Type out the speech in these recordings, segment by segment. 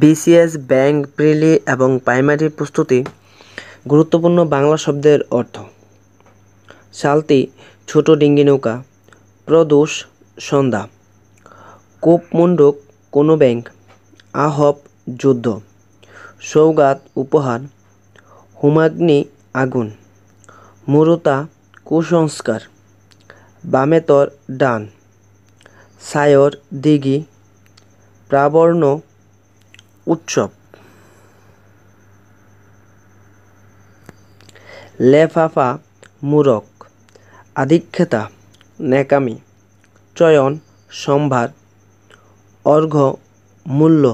BCS bank প্রিলি এবং primary প্রস্তুতি গুরুত্বপূর্ণ বাংলা শব্দের অর্থ শালতি ছোট ডিঙ্গি নৌকা প্রদোষ সন্ধ্যা কোপমণ্ডক কোনো ব্যাংক আহব যুদ্ধ সৌগাত উপহার হুমাগ্নি আগুন মুরতা কুসংস্কার বামেতর ডান সায়র দিঘি প্রাবর্ণ উৎসব লেফাফা মূরক আধিক্ষেতা নেকামি চয়ন সম্ভার অর্ঘ মূল্য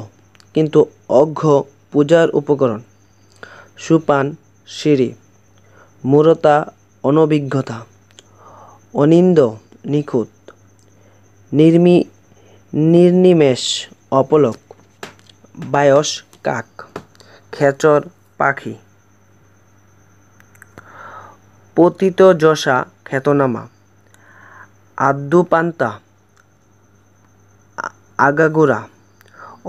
কিন্তু অঘ্য পূজার উপকরণ সুপান সিঁড়ি মূরতা অনভিজ্ঞতা অনিন্দ নিখুঁত নির্মি নির্নিমেষ অপলক বায়স কাক খেচর পাখি পতিত যশা খ্যাতনামা আদ্যুপান্তা আগাগোড়া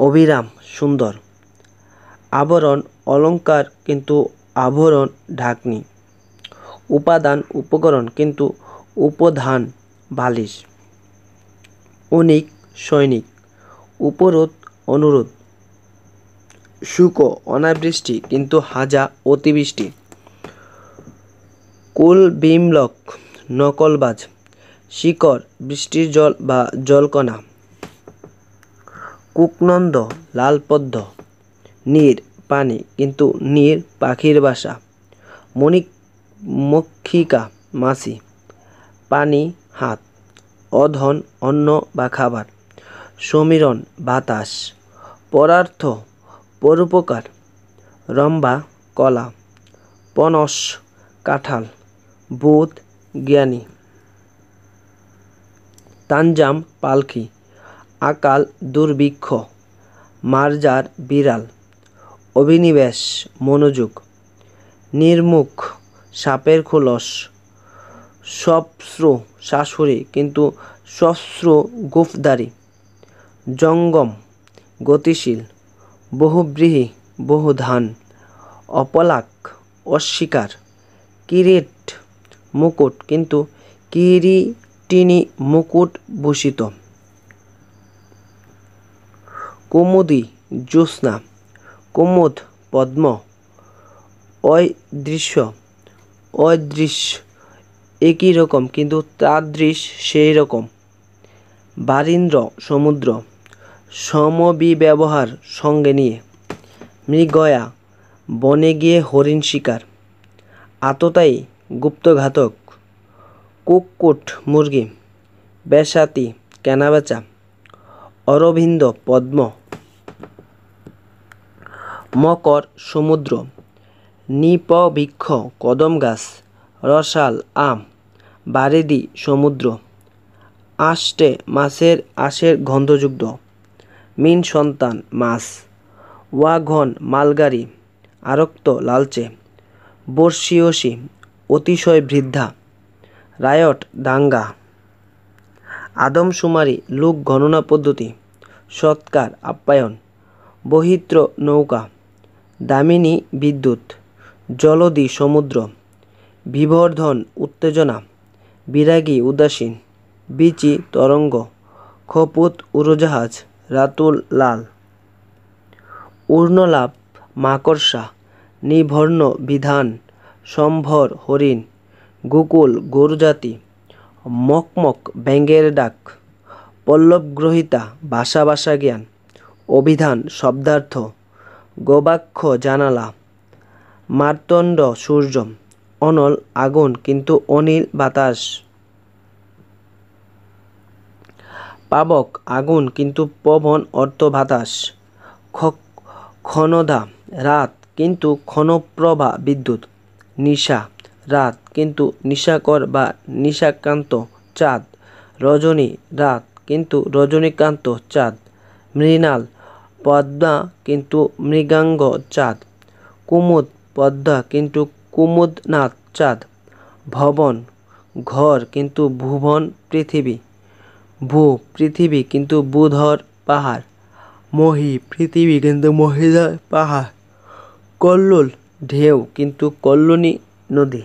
অবিরাম সুন্দর আবরণ অলঙ্কার কিন্তু আভরণ ঢাকনি উপাদান উপকরণ কিন্তু উপধান বালিশ অনিক সৈনিক উপরোধ অনুরোধ শুকো অনাবৃষ্টি কিন্তু হাজা অতিবৃষ্টি কুল বিমলক নকলবাজ শিকড় বৃষ্টির জল বা জলকণা কুকনন্দ লালপদ্ম নীর পানি কিন্তু নীর পাখির বাসা মণিক মক্ষিকা মাছি পানি হাত অধন অন্ন বা খাবার সমীরণ বাতাস পরার্থ পরোপকার রম্বা কলা পনস কাঁঠাল বুধ জ্ঞানী তানজাম পালকি আকাল দুর্ভিক্ষ মার্জার বিড়াল অভিনিবেশ মনোযোগ নির্মুখ সাপের খোলস সপ্র শাশুড়ি কিন্তু সশ্রু গুফদারি জঙ্গম গতিশীল বহুব্রীহি ধান অপলাক অস্বীকার কিরিট মুকুট কিন্তু কিরিটিনি মুকুট ভূষিত কুমুদি জ্যোৎস্না কুমুদ পদ্ম অদৃশ্য অদৃশ্য একই রকম কিন্তু তাদৃশ সেই রকম বারিন্দ্র সমুদ্র সমবিব্যবহার সঙ্গে নিয়ে মৃগয়া বনে গিয়ে হরিণ শিকার আততাই গুপ্তঘাতক কুকুট মুরগি বেসাতি কেনাবেচা অরবিন্দ পদ্ম মকর সমুদ্র নিপবৃক্ষ কদম গাছ রসাল আম বারেদি সমুদ্র আষ্টে মাছের আশের গন্ধযুক্ত মিন সন্তান মাস ওয়াঘন মালগাড়ি আরক্ত লালচে বর্ষীয়সী অতিশয় বৃদ্ধা রায়ট দাঙ্গা আদমশুমারি লোক গণনা পদ্ধতি সৎকার আপ্যায়ন বহিত্র নৌকা দামিনী বিদ্যুৎ জলদি সমুদ্র বিবর্ধন উত্তেজনা বিরাগী উদাসীন বিচি তরঙ্গ খপুত উড়োজাহাজ রাতুল লাল উর্ণলাভ মাকড়সা নিভর্ণ বিধান সম্ভর হরিণ গুকুল গরুজাতি মকমক ব্যাঙ্গের ডাক পল্লবগ্রহিতা ভাষা ভাষা জ্ঞান অভিধান শব্দার্থ গোবাক্ষ জানালা মার্তণ্ড সূর্য অনল আগুন কিন্তু অনিল বাতাস পাবক আগুন কিন্তু পবন অর্থ বাতাস ক্ষণধা রাত কিন্তু ক্ষণপ্রভা বিদ্যুৎ নিশা রাত কিন্তু নিশাকর বা নিশাকান্ত চাঁদ রজনী রাত কিন্তু রজনীকান্ত চাঁদ মৃণাল পদ্মা কিন্তু মৃগাঙ্গ চাঁদ কুমুদ পদ্মা কিন্তু কুমুদনাথ চাঁদ ভবন ঘর কিন্তু ভুবন পৃথিবী ভূ পৃথিবী কিন্তু বুধর পাহাড় মহি পৃথিবী কিন্তু মহিধর পাহাড় কল্লোল ঢেউ কিন্তু কল্লোনী নদী